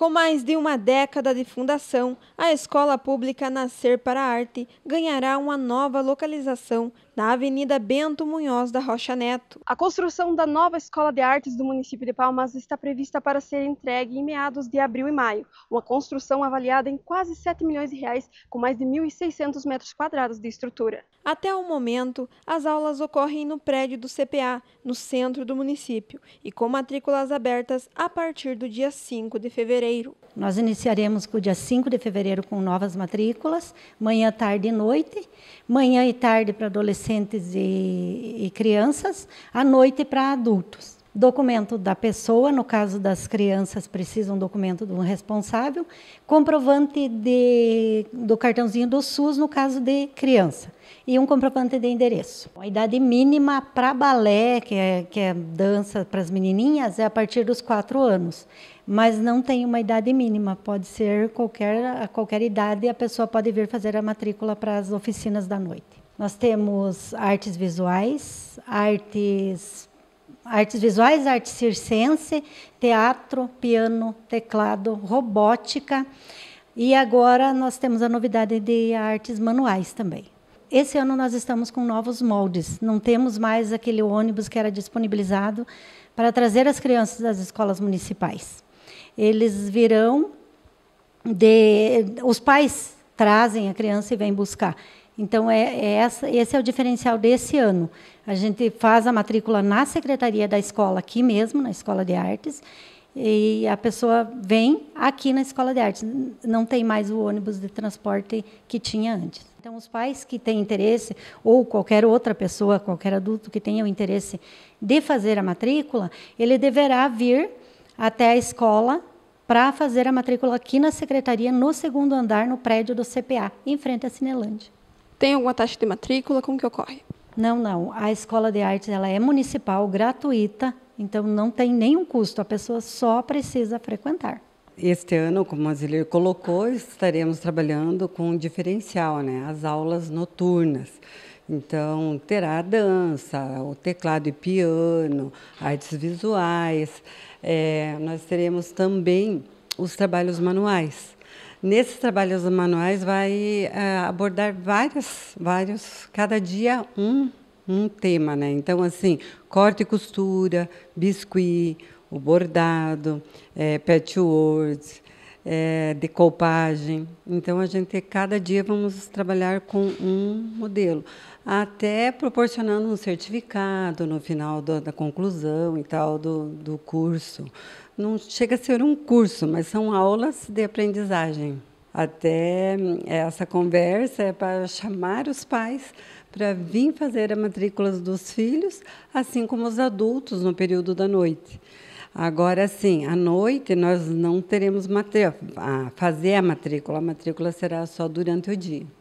Com mais de uma década de fundação, a Escola Pública Nascer para a Arte ganhará uma nova localização na Avenida Bento Munhoz da Rocha Neto. A construção da nova Escola de Artes do município de Palmas está prevista para ser entregue em meados de abril e maio. Uma construção avaliada em quase 7 milhões de reais, com mais de 1.600 metros quadrados de estrutura. Até o momento, as aulas ocorrem no prédio do CPA, no centro do município, e com matrículas abertas a partir do dia 5 de fevereiro. Nós iniciaremos com o dia 5 de fevereiro com novas matrículas, manhã, tarde e noite, manhã e tarde para adolescentes adolescentes e, e crianças, à noite para adultos. Documento da pessoa, no caso das crianças, precisa um documento do responsável, comprovante de, do cartãozinho do SUS, no caso de criança, e um comprovante de endereço. A idade mínima para balé, que é, que é dança para as menininhas, é a partir dos quatro anos mas não tem uma idade mínima. Pode ser qualquer, a qualquer idade, a pessoa pode vir fazer a matrícula para as oficinas da noite. Nós temos artes visuais, artes, artes visuais, arte circense, teatro, piano, teclado, robótica. E agora nós temos a novidade de artes manuais também. Esse ano nós estamos com novos moldes. Não temos mais aquele ônibus que era disponibilizado para trazer as crianças das escolas municipais. Eles virão de os pais trazem a criança e vêm buscar. Então, é, é essa, esse é o diferencial desse ano. A gente faz a matrícula na secretaria da escola, aqui mesmo, na Escola de Artes, e a pessoa vem aqui na Escola de Artes. Não tem mais o ônibus de transporte que tinha antes. Então, os pais que têm interesse, ou qualquer outra pessoa, qualquer adulto que tenha o interesse de fazer a matrícula, ele deverá vir até a escola para fazer a matrícula aqui na secretaria, no segundo andar, no prédio do CPA, em frente à Cinelândia. Tem alguma taxa de matrícula? Como que ocorre? Não, não. A escola de artes ela é municipal, gratuita, então não tem nenhum custo. A pessoa só precisa frequentar. Este ano, como a Zilir colocou, estaremos trabalhando com um diferencial, né? As aulas noturnas. Então, terá dança, o teclado e piano, artes visuais. É, nós teremos também os trabalhos manuais. Nesses trabalhos manuais vai uh, abordar vários, vários, cada dia um, um tema, né? Então, assim, corte e costura, biscuit, o bordado, é, eh, patchwork, é, decoupagem. Então, a gente, cada dia, vamos trabalhar com um modelo, até proporcionando um certificado no final do, da conclusão e tal do, do curso. Não chega a ser um curso, mas são aulas de aprendizagem. Até é, essa conversa é para chamar os pais para vir fazer a matrícula dos filhos, assim como os adultos no período da noite. Agora sim, à noite nós não teremos matrícula, fazer a matrícula, a matrícula será só durante o dia.